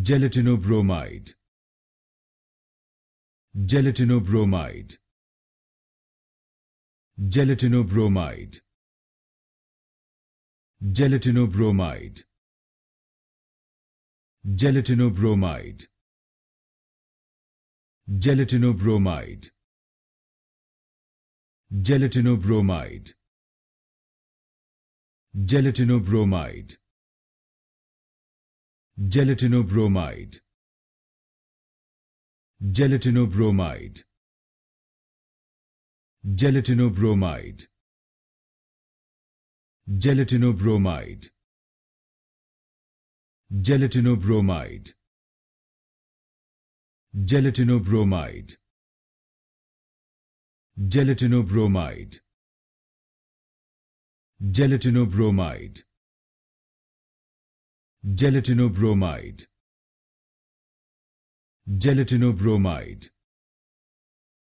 Gelatinobromide Gelatinobromide Gelatinobromide Gelatinobromide Gelatinobromide Gelatinobromide Gelatinobromide Gelatinobromide Gelatinobromide Gelatinobromide Gelatinobromide Gelatinobromide Gelatinobromide Gelatinobromide Gelatinobromide Gelatinobromide Gelatinobromide Gelatinobromide